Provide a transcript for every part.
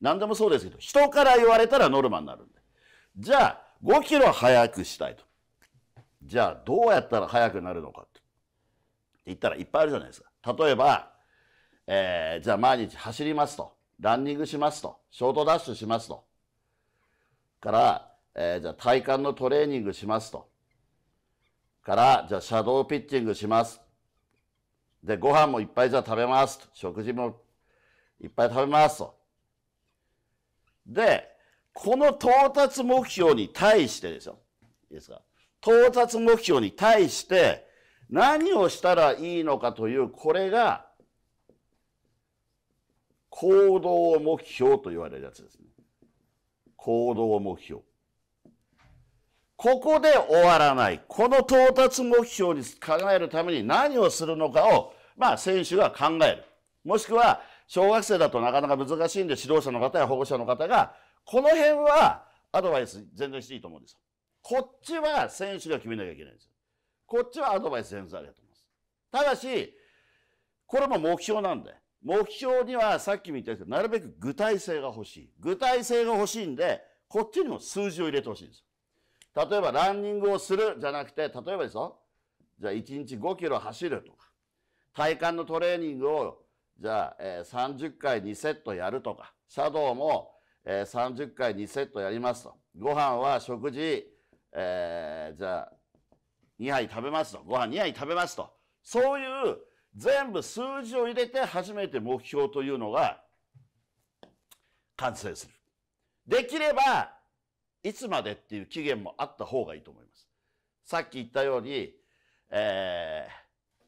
何でもそうですけど、人から言われたらノルマになるんで。じゃあ、5キロ速くしたいと。じゃあ、どうやったら速くなるのかって。言ったらいっぱいあるじゃないですか。例えば、えー、じゃあ毎日走りますと。ランニングしますと。ショートダッシュしますと。から、えー、じゃあ体幹のトレーニングしますと。から、じゃあシャドーピッチングします。で、ご飯もいっぱいじゃあ食べますと。食事もいっぱい食べますと。で、この到達目標に対してですよ。いいですか到達目標に対して何をしたらいいのかという、これが行動目標と言われるやつですね。行動目標。ここで終わらない。この到達目標に考えるために何をするのかを、まあ選手が考える。もしくは小学生だとなかなか難しいんで、指導者の方や保護者の方が、この辺はアドバイス全然していいと思うんですよ。こっちは選手が決めなきゃいけないんですよ。こっちはアドバイス全然ありだと思います。ただし、これも目標なんで、目標にはさっきも言ったんですけど、なるべく具体性が欲しい。具体性が欲しいんで、こっちにも数字を入れてほしいんですよ。例えばランニングをするじゃなくて、例えばですよ、じゃあ1日5キロ走るとか、体幹のトレーニングをじゃあ、えー、30回2セットやるとか、シャドウも、えー、30回2セットやりますと。ご飯は食事、えー、じゃあ、2杯食べますと。ご飯2杯食べますと。そういう全部数字を入れて初めて目標というのが完成する。できれば、いつまでっていう期限もあった方がいいと思います。さっき言ったように、え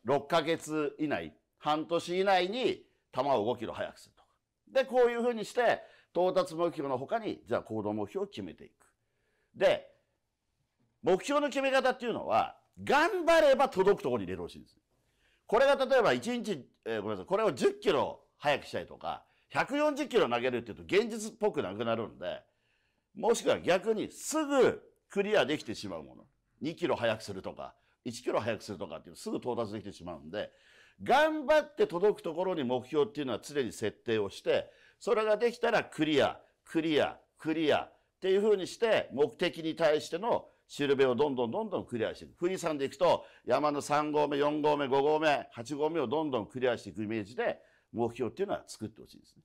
ー、6ヶ月以内半年以内に球を5キロ速くするとか。で、こういうふうにして、到達目標の他に、じゃあ行動目標を決めていく。で、目標の決め方っていうのは、頑張れば届くところに入れるほしいんです。これが例えば1日、えー、ごめんなさい、これを10キロ速くしたいとか、140キロ投げるっていうと現実っぽくなくなるんで、もしくは逆にすぐクリアできてしまうもの。2キロ速くするとか、1キロ速くするとかっていうすぐ到達できてしまうんで、頑張って届くところに目標っていうのは常に設定をして、それができたらクリア、クリア、クリアっていうふうにして、目的に対してのしるべをどんどんどんどんクリアしていく。富士山で行くと、山の3合目、4合目、5合目、8合目をどんどんクリアしていくイメージで、目標っていうのは作ってほしいですね。